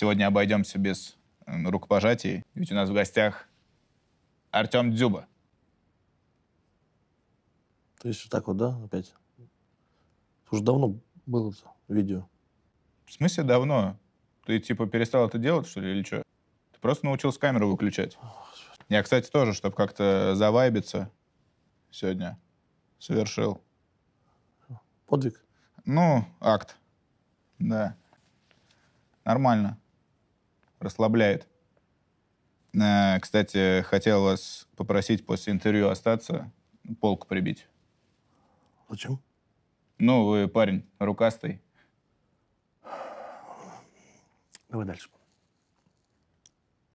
Сегодня обойдемся без эм, рукопожатий, ведь у нас в гостях Артем Дзюба. То есть вот так вот, да, опять? Уже давно было видео. В смысле давно? Ты типа перестал это делать, что ли, или что? Ты просто научился камеру выключать. Я, кстати, тоже, чтобы как-то завайбиться сегодня, совершил. Подвиг? Ну, акт. Да. Нормально расслабляет. Э, кстати, хотел вас попросить после интервью остаться, полку прибить. Зачем? Ну, вы парень рукастый. Давай дальше.